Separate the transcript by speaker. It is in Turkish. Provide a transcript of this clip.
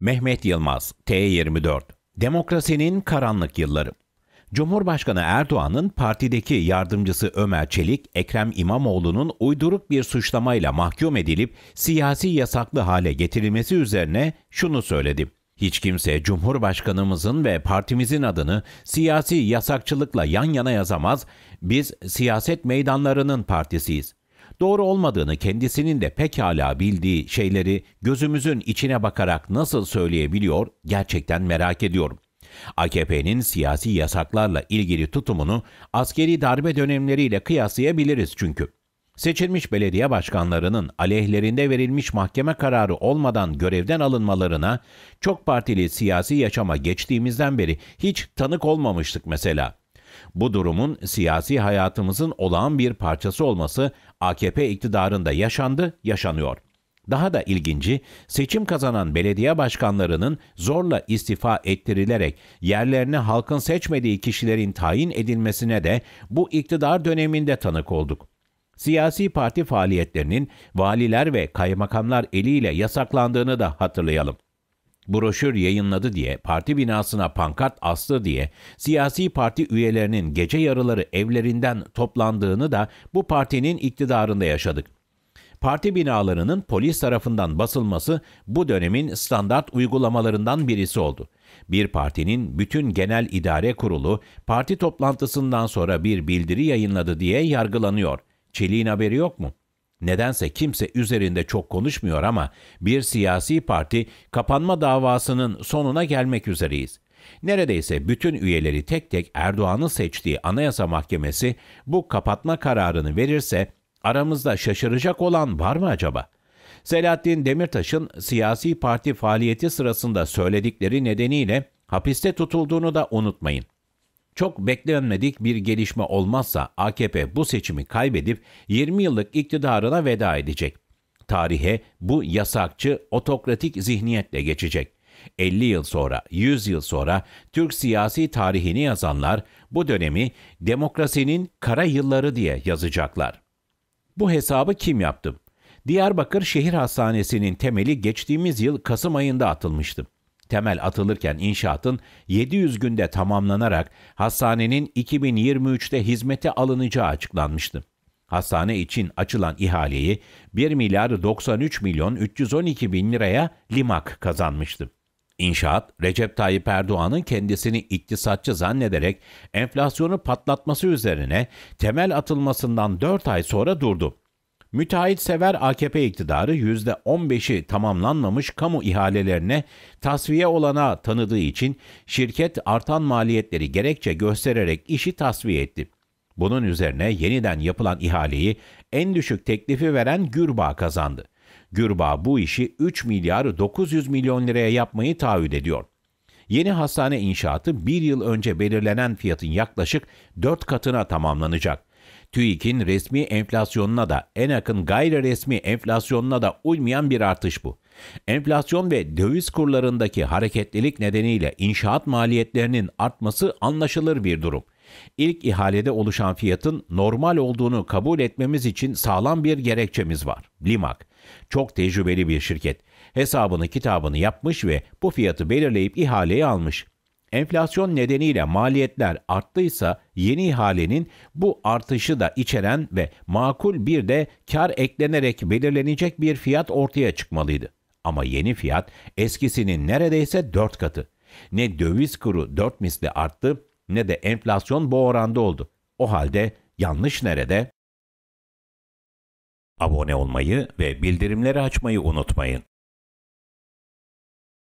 Speaker 1: Mehmet Yılmaz, T24 Demokrasinin Karanlık Yılları Cumhurbaşkanı Erdoğan'ın partideki yardımcısı Ömer Çelik, Ekrem İmamoğlu'nun uyduruk bir suçlamayla mahkum edilip siyasi yasaklı hale getirilmesi üzerine şunu söyledi. Hiç kimse Cumhurbaşkanımızın ve partimizin adını siyasi yasakçılıkla yan yana yazamaz. Biz siyaset meydanlarının partisiyiz doğru olmadığını kendisinin de pekala bildiği şeyleri gözümüzün içine bakarak nasıl söyleyebiliyor gerçekten merak ediyorum. AKP'nin siyasi yasaklarla ilgili tutumunu askeri darbe dönemleriyle kıyaslayabiliriz çünkü. Seçilmiş belediye başkanlarının aleyhlerinde verilmiş mahkeme kararı olmadan görevden alınmalarına çok partili siyasi yaşama geçtiğimizden beri hiç tanık olmamıştık mesela. Bu durumun siyasi hayatımızın olağan bir parçası olması AKP iktidarında yaşandı, yaşanıyor. Daha da ilginci, seçim kazanan belediye başkanlarının zorla istifa ettirilerek yerlerine halkın seçmediği kişilerin tayin edilmesine de bu iktidar döneminde tanık olduk. Siyasi parti faaliyetlerinin valiler ve kaymakamlar eliyle yasaklandığını da hatırlayalım broşür yayınladı diye, parti binasına pankart astı diye, siyasi parti üyelerinin gece yarıları evlerinden toplandığını da bu partinin iktidarında yaşadık. Parti binalarının polis tarafından basılması bu dönemin standart uygulamalarından birisi oldu. Bir partinin bütün genel idare kurulu parti toplantısından sonra bir bildiri yayınladı diye yargılanıyor. Çeliğin haberi yok mu?'' Nedense kimse üzerinde çok konuşmuyor ama bir siyasi parti kapanma davasının sonuna gelmek üzereyiz. Neredeyse bütün üyeleri tek tek Erdoğan'ın seçtiği Anayasa Mahkemesi bu kapatma kararını verirse aramızda şaşıracak olan var mı acaba? Selahattin Demirtaş'ın siyasi parti faaliyeti sırasında söyledikleri nedeniyle hapiste tutulduğunu da unutmayın. Çok beklenmedik bir gelişme olmazsa AKP bu seçimi kaybedip 20 yıllık iktidarına veda edecek. Tarihe bu yasakçı otokratik zihniyetle geçecek. 50 yıl sonra, 100 yıl sonra Türk siyasi tarihini yazanlar bu dönemi demokrasinin kara yılları diye yazacaklar. Bu hesabı kim yaptı? Diyarbakır Şehir Hastanesi'nin temeli geçtiğimiz yıl Kasım ayında atılmıştı temel atılırken inşaatın 700 günde tamamlanarak hastanenin 2023'te hizmete alınacağı açıklanmıştı. Hastane için açılan ihaleyi 1 milyar 93 milyon 312 bin liraya Limak kazanmıştı. İnşaat, Recep Tayyip Erdoğan'ın kendisini iktisatçı zannederek enflasyonu patlatması üzerine temel atılmasından 4 ay sonra durdu sever AKP iktidarı %15'i tamamlanmamış kamu ihalelerine tasfiye olana tanıdığı için şirket artan maliyetleri gerekçe göstererek işi tasfiye etti. Bunun üzerine yeniden yapılan ihaleyi en düşük teklifi veren Gürbağ kazandı. Gürbağ bu işi 3 milyar 900 milyon liraya yapmayı taahhüt ediyor. Yeni hastane inşaatı bir yıl önce belirlenen fiyatın yaklaşık 4 katına tamamlanacak. TÜİK'in resmi enflasyonuna da en yakın gayri resmi enflasyonuna da uymayan bir artış bu. Enflasyon ve döviz kurlarındaki hareketlilik nedeniyle inşaat maliyetlerinin artması anlaşılır bir durum. İlk ihalede oluşan fiyatın normal olduğunu kabul etmemiz için sağlam bir gerekçemiz var. Limak çok tecrübeli bir şirket. Hesabını kitabını yapmış ve bu fiyatı belirleyip ihaleyi almış. Enflasyon nedeniyle maliyetler arttıysa yeni ihalenin bu artışı da içeren ve makul bir de kar eklenerek belirlenecek bir fiyat ortaya çıkmalıydı. Ama yeni fiyat eskisinin neredeyse 4 katı. Ne döviz kuru 4 misli arttı ne de enflasyon bu oranda oldu. O halde yanlış nerede? Abone olmayı ve bildirimleri açmayı unutmayın.